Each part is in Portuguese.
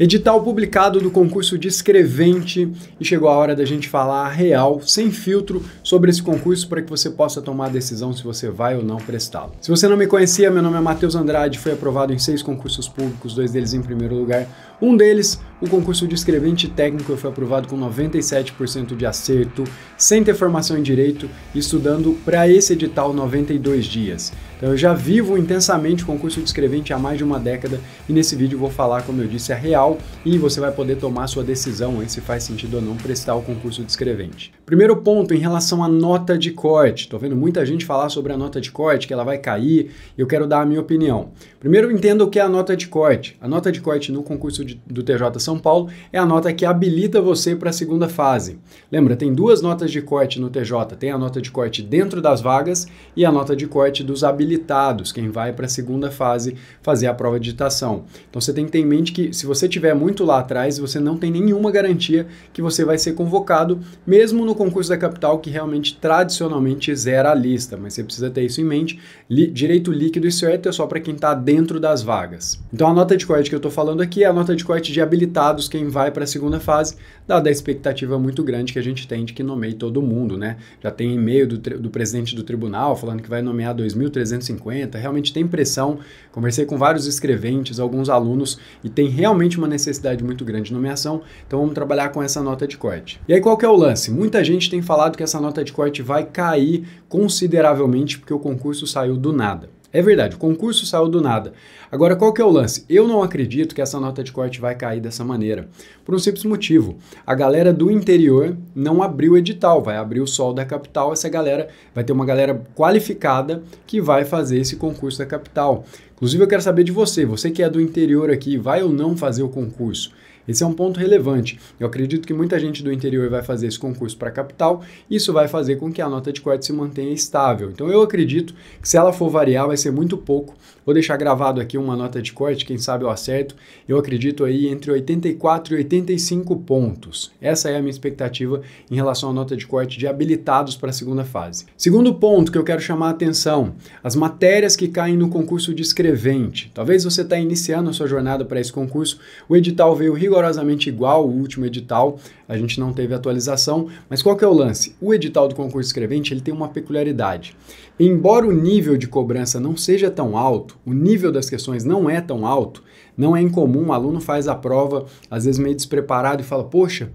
Edital publicado do concurso de escrevente e chegou a hora da gente falar real, sem filtro, sobre esse concurso para que você possa tomar a decisão se você vai ou não prestá-lo. Se você não me conhecia, meu nome é Matheus Andrade, fui aprovado em seis concursos públicos, dois deles em primeiro lugar um deles, o concurso de escrevente técnico, foi aprovado com 97% de acerto, sem ter formação em direito, estudando para esse edital 92 dias. Então eu já vivo intensamente o concurso de escrevente há mais de uma década e nesse vídeo vou falar, como eu disse, a real e você vai poder tomar sua decisão aí se faz sentido ou não prestar o concurso de escrevente. Primeiro ponto em relação à nota de corte. Estou vendo muita gente falar sobre a nota de corte, que ela vai cair, eu quero dar a minha opinião. Primeiro entenda o que é a nota de corte. A nota de corte no concurso de do TJ São Paulo é a nota que habilita você para a segunda fase. Lembra, tem duas notas de corte no TJ: tem a nota de corte dentro das vagas e a nota de corte dos habilitados, quem vai para a segunda fase fazer a prova de ditação. Então você tem que ter em mente que se você tiver muito lá atrás, você não tem nenhuma garantia que você vai ser convocado, mesmo no concurso da capital, que realmente tradicionalmente zera a lista, mas você precisa ter isso em mente. Li, direito líquido e certo é só para quem está dentro das vagas. Então a nota de corte que eu estou falando aqui é a nota de de corte de habilitados quem vai para a segunda fase, dada a expectativa muito grande que a gente tem de que nomeie todo mundo, né? Já tem e-mail do, do presidente do tribunal falando que vai nomear 2.350, realmente tem pressão. Conversei com vários escreventes, alguns alunos, e tem realmente uma necessidade muito grande de nomeação, então vamos trabalhar com essa nota de corte. E aí qual que é o lance? Muita gente tem falado que essa nota de corte vai cair consideravelmente porque o concurso saiu do nada. É verdade, o concurso saiu do nada. Agora, qual que é o lance? Eu não acredito que essa nota de corte vai cair dessa maneira. Por um simples motivo. A galera do interior não abriu o edital, vai abrir o sol da capital, essa galera vai ter uma galera qualificada que vai fazer esse concurso da capital. Inclusive, eu quero saber de você, você que é do interior aqui, vai ou não fazer o concurso? Esse é um ponto relevante. Eu acredito que muita gente do interior vai fazer esse concurso para capital, isso vai fazer com que a nota de corte se mantenha estável. Então eu acredito que se ela for variar vai ser muito pouco. Vou deixar gravado aqui uma nota de corte, quem sabe eu acerto. Eu acredito aí entre 84 e 85 pontos. Essa é a minha expectativa em relação à nota de corte de habilitados para a segunda fase. Segundo ponto que eu quero chamar a atenção, as matérias que caem no concurso de escrevente. Talvez você está iniciando a sua jornada para esse concurso, o edital veio rigorosamente rigorosamente igual o último edital, a gente não teve atualização, mas qual que é o lance? O edital do concurso escrevente, ele tem uma peculiaridade. Embora o nível de cobrança não seja tão alto, o nível das questões não é tão alto, não é incomum, o aluno faz a prova, às vezes meio despreparado e fala, poxa,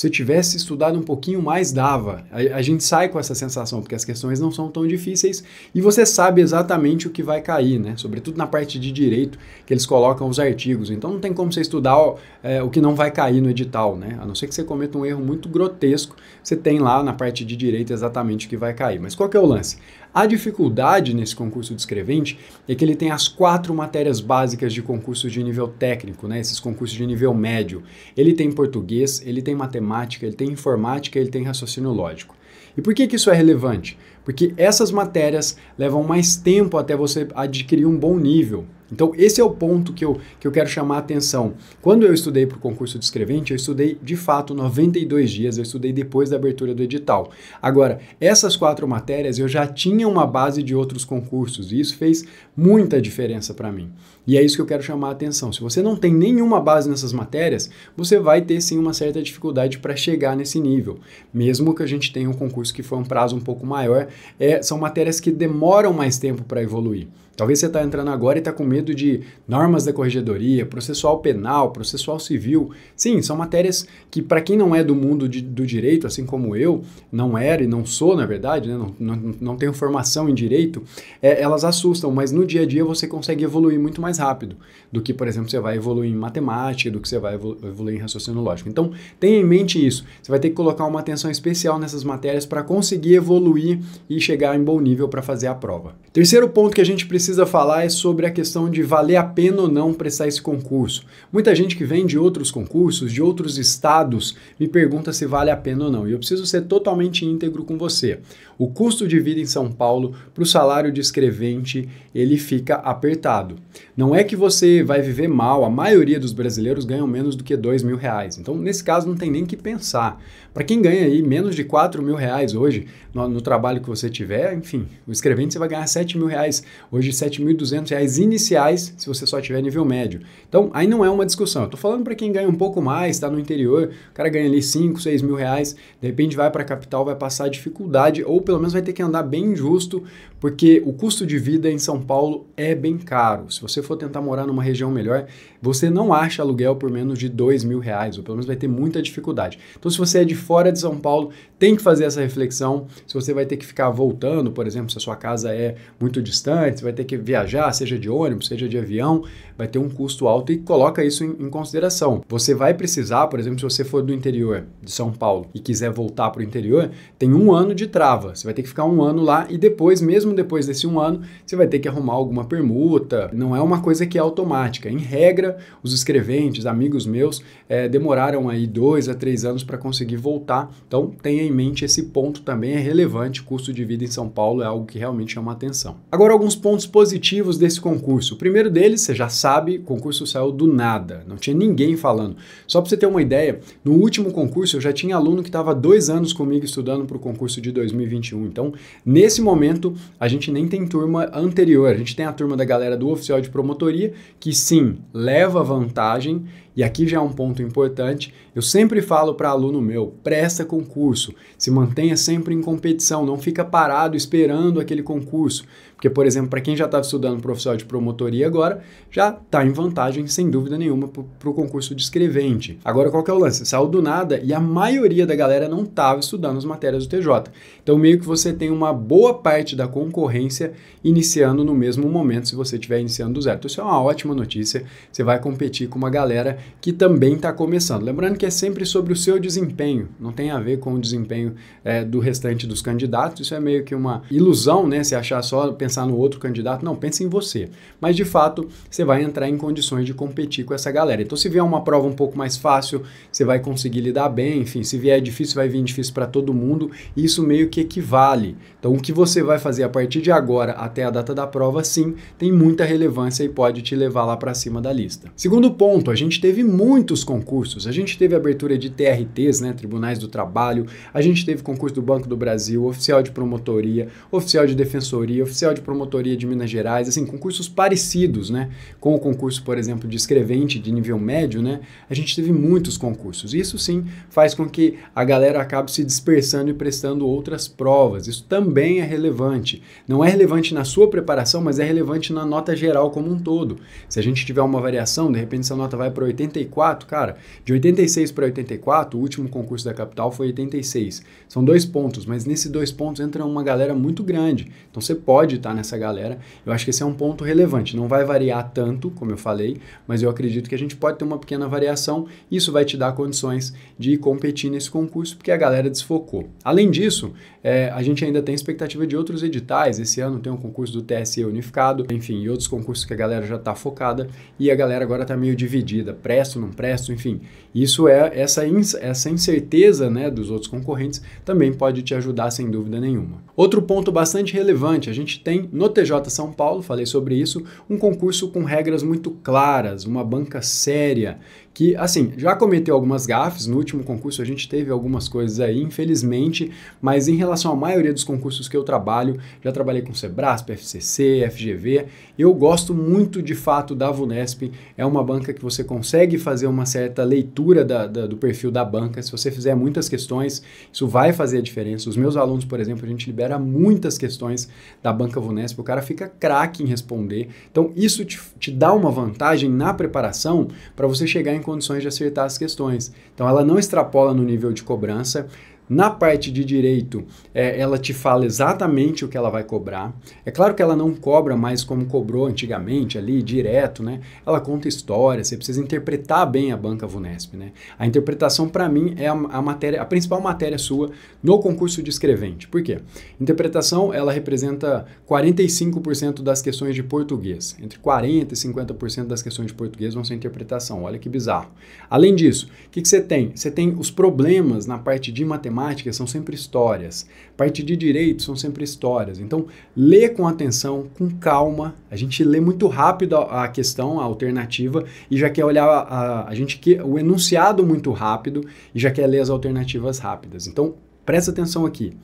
se eu tivesse estudado um pouquinho mais, dava. A, a, gente sai com essa sensação, porque as questões não são tão difíceis e você sabe exatamente o que vai cair, né? Sobretudo na parte de direito, que eles colocam os artigos. Então não tem como você estudar ó, é, o que não vai cair no edital, né? A não ser que você cometa um erro muito grotesco, você tem lá na parte de direito exatamente o que vai cair. Mas qual que é o lance? A dificuldade nesse concurso de escrevente é que ele tem as quatro matérias básicas de concursos de nível técnico, né? Esses concursos de nível médio. Ele tem português, ele tem matemática, matemática, ele tem informática, ele tem raciocínio lógico. E por que, que isso é relevante? Porque essas matérias levam mais tempo até você adquirir um bom nível, então, esse é o ponto que eu, que eu quero chamar a atenção. Quando eu estudei para o concurso de escrevente, eu estudei de fato 92 dias, eu estudei depois da abertura do edital. Agora, essas quatro matérias eu já tinha uma base de outros concursos e isso fez muita diferença para mim. E é isso que eu quero chamar a atenção. Se você não tem nenhuma base nessas matérias, você vai ter sim uma certa dificuldade para chegar nesse nível. Mesmo que a gente tenha um concurso que foi um prazo um pouco maior, é, são matérias que demoram mais tempo para evoluir. Talvez você está entrando agora e está com medo de normas da corregedoria, processual penal, processual civil. Sim, são matérias que, para quem não é do mundo de, do direito, assim como eu, não era e não sou, na verdade, né? não, não, não, tenho formação em direito, é, elas assustam, mas no dia a dia você consegue evoluir muito mais rápido do que, por exemplo, você vai evoluir em matemática, do que você vai evoluir em raciocínio lógico. Então, tenha em mente isso. Você vai ter que colocar uma atenção especial nessas matérias para conseguir evoluir e chegar em bom nível para fazer a prova. Terceiro ponto que a gente precisa precisa falar é sobre a questão de valer a pena ou não prestar esse concurso. Muita gente que vem de outros concursos, de outros estados, me pergunta se vale a pena ou não. E eu preciso ser totalmente íntegro com você. O custo de vida em São Paulo para o salário de escrevente, ele fica apertado. Não é que você vai viver mal, a maioria dos brasileiros ganham menos do que dois mil reais. Então, nesse caso, não tem nem que pensar. Para quem ganha aí menos de quatro mil reais hoje, no, no trabalho que você tiver, enfim, o escrevente você vai ganhar sete mil reais. Hoje, R$ reais iniciais se você só tiver nível médio. Então, aí não é uma discussão. Eu tô falando para quem ganha um pouco mais, está no interior, o cara ganha ali 5, 6 mil reais, de repente vai para a capital, vai passar dificuldade, ou pelo menos vai ter que andar bem justo, porque o custo de vida em São Paulo é bem caro. Se você for tentar morar numa região melhor, você não acha aluguel por menos de 2 mil reais, ou pelo menos vai ter muita dificuldade. Então, se você é de fora de São Paulo, tem que fazer essa reflexão. Se você vai ter que ficar voltando, por exemplo, se a sua casa é muito distante, você vai ter ter que viajar, seja de ônibus, seja de avião, vai ter um custo alto e coloca isso em, em consideração. Você vai precisar, por exemplo, se você for do interior de São Paulo e quiser voltar para o interior, tem um ano de trava. Você vai ter que ficar um ano lá e depois, mesmo depois desse um ano, você vai ter que arrumar alguma permuta. Não é uma coisa que é automática. Em regra, os escreventes, amigos meus, é, demoraram aí dois a três anos para conseguir voltar. Então, tenha em mente esse ponto também é relevante. O custo de vida em São Paulo é algo que realmente chama atenção. Agora, alguns pontos positivos desse concurso. O primeiro deles, você já sabe, o concurso saiu do nada, não tinha ninguém falando. Só para você ter uma ideia, no último concurso eu já tinha aluno que estava dois anos comigo estudando para o concurso de 2021. Então, nesse momento, a gente nem tem turma anterior, a gente tem a turma da galera do oficial de promotoria, que sim, leva vantagem e aqui já é um ponto importante. Eu sempre falo para aluno meu, presta concurso, se mantenha sempre em competição, não fica parado esperando aquele concurso. Porque, por exemplo, para quem já estava estudando profissional de promotoria agora, já está em vantagem, sem dúvida nenhuma, para o concurso de escrevente. Agora, qual que é o lance? Saiu do nada e a maioria da galera não estava estudando as matérias do TJ. Então, meio que você tem uma boa parte da concorrência iniciando no mesmo momento, se você estiver iniciando do zero. Então, isso é uma ótima notícia. Você vai competir com uma galera que também está começando. Lembrando que é sempre sobre o seu desempenho, não tem a ver com o desempenho é, do restante dos candidatos. Isso é meio que uma ilusão, né? Se achar só pensar no outro candidato, não, pense em você. Mas de fato, você vai entrar em condições de competir com essa galera. Então, se vier uma prova um pouco mais fácil, você vai conseguir lidar bem. Enfim, se vier difícil, vai vir difícil para todo mundo. isso meio que equivale. Então, o que você vai fazer a partir de agora até a data da prova, sim, tem muita relevância e pode te levar lá para cima da lista. Segundo ponto, a gente teve teve muitos concursos. A gente teve abertura de TRTs, né, Tribunais do Trabalho, a gente teve concurso do Banco do Brasil, oficial de promotoria, oficial de defensoria, oficial de promotoria de Minas Gerais, assim, concursos parecidos, né, com o concurso, por exemplo, de escrevente de nível médio, né? A gente teve muitos concursos. Isso sim faz com que a galera acabe se dispersando e prestando outras provas. Isso também é relevante. Não é relevante na sua preparação, mas é relevante na nota geral como um todo. Se a gente tiver uma variação, de repente essa nota vai para 84, cara, de 86 para 84, o último concurso da capital foi 86. São dois pontos, mas nesses dois pontos entra uma galera muito grande. Então você pode estar tá nessa galera. Eu acho que esse é um ponto relevante. Não vai variar tanto, como eu falei, mas eu acredito que a gente pode ter uma pequena variação. Isso vai te dar condições de competir nesse concurso, porque a galera desfocou. Além disso, é, a gente ainda tem expectativa de outros editais. Esse ano tem um concurso do TSE unificado, enfim, e outros concursos que a galera já está focada e a galera agora está meio dividida presto, não presto, enfim. Isso é essa, essa incerteza né, dos outros concorrentes também pode te ajudar sem dúvida nenhuma. Outro ponto bastante relevante, a gente tem no TJ São Paulo, falei sobre isso, um concurso com regras muito claras, uma banca séria que, assim, já cometeu algumas gafes. No último concurso a gente teve algumas coisas aí, infelizmente, mas em relação à maioria dos concursos que eu trabalho, já trabalhei com Sebrasp, FCC, FGV. Eu gosto muito de fato da Vunesp. É uma banca que você consegue fazer uma certa leitura da, da, do perfil da banca. Se você fizer muitas questões, isso vai fazer a diferença. Os meus alunos, por exemplo, a gente libera muitas questões da banca Vunesp. O cara fica craque em responder. Então, isso te, te dá uma vantagem na preparação para você chegar em em condições de acertar as questões. Então ela não extrapola no nível de cobrança, na parte de direito, é, ela te fala exatamente o que ela vai cobrar. É claro que ela não cobra mais como cobrou antigamente, ali, direto, né? Ela conta história, você precisa interpretar bem a banca VUNESP, né? A interpretação, para mim, é a, a, matéria, a principal matéria sua no concurso de escrevente. Por quê? Interpretação, ela representa 45% das questões de português. Entre 40% e 50% das questões de português vão ser interpretação. Olha que bizarro. Além disso, o que, que você tem? Você tem os problemas na parte de matemática matemática são sempre histórias, parte de direito são sempre histórias. Então, lê com atenção, com calma. A gente lê muito rápido a, questão, a alternativa, e já quer olhar a, a, a gente que, o enunciado muito rápido e já quer ler as alternativas rápidas. Então, Presta atenção aqui.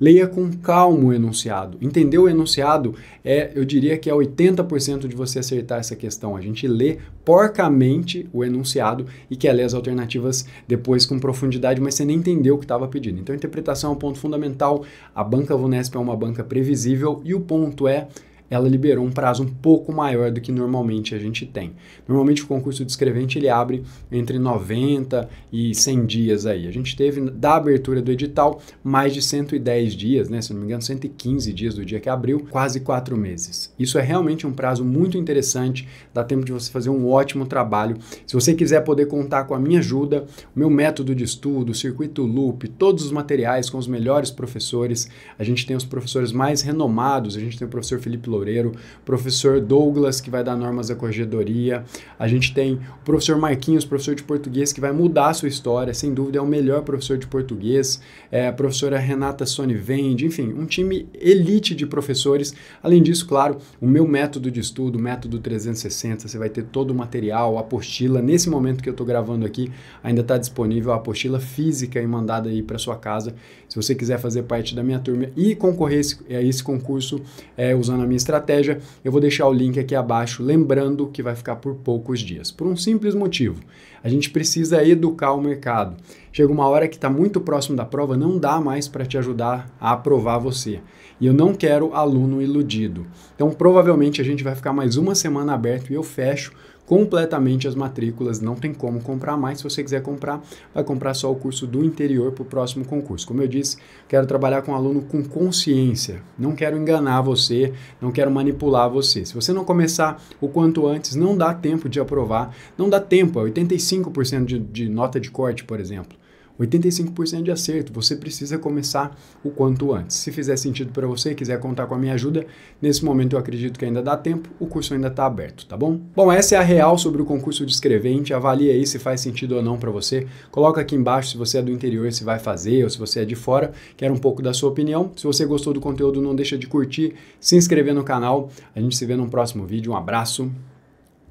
Leia com calma o enunciado. Entender o enunciado é, eu diria que é 80% de você acertar essa questão. A gente lê porcamente o enunciado e quer ler as alternativas depois com profundidade, mas você nem entendeu o que estava pedindo. Então, interpretação é um ponto fundamental. A banca Vunesp é uma banca previsível e o ponto é ela liberou um prazo um pouco maior do que normalmente a gente tem. Normalmente o concurso de escrevente ele abre entre 90 e 100 dias aí. A gente teve da abertura do edital mais de 110 dias, né? Se não me engano, 115 dias do dia que abriu, quase quatro meses. Isso é realmente um prazo muito interessante, dá tempo de você fazer um ótimo trabalho. Se você quiser poder contar com a minha ajuda, o meu método de estudo, o circuito loop, todos os materiais com os melhores professores, a gente tem os professores mais renomados, a gente tem o professor Felipe Loureiro, professor Douglas, que vai dar normas da corregedoria, a gente tem o professor Marquinhos, professor de português, que vai mudar a sua história, sem dúvida é o melhor professor de português, é, a professora Renata Sonivende, enfim, um time elite de professores. Além disso, claro, o meu método de estudo, o método 360, você vai ter todo o material, a apostila. Nesse momento que eu estou gravando aqui, ainda está disponível a apostila física e mandada aí para sua casa. Se você quiser fazer parte da minha turma e concorrer a esse concurso é, usando a minha estratégia, eu vou deixar o link aqui abaixo, lembrando que vai ficar por poucos dias. Por um simples motivo, a gente precisa educar o mercado. Chega uma hora que está muito próximo da prova, não dá mais para te ajudar a aprovar você. E eu não quero aluno iludido. Então, provavelmente a gente vai ficar mais uma semana aberto e eu fecho completamente as matrículas, não tem como comprar mais. Se você quiser comprar, vai comprar só o curso do interior para o próximo concurso. Como eu disse, quero trabalhar com um aluno com consciência, não quero enganar você, não quero manipular você. Se você não começar o quanto antes, não dá tempo de aprovar, não dá tempo, é 85% de, de nota de corte, por exemplo. 85% de acerto. Você precisa começar o quanto antes. Se fizer sentido para você e quiser contar com a minha ajuda, nesse momento eu acredito que ainda dá tempo, o curso ainda está aberto, tá bom? Bom, essa é a real sobre o concurso de escrevente. Avalie aí se faz sentido ou não para você. Coloca aqui embaixo se você é do interior, se vai fazer, ou se você é de fora. Quero um pouco da sua opinião. Se você gostou do conteúdo, não deixa de curtir, se inscrever no canal. A gente se vê no próximo vídeo. Um abraço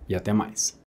e até mais.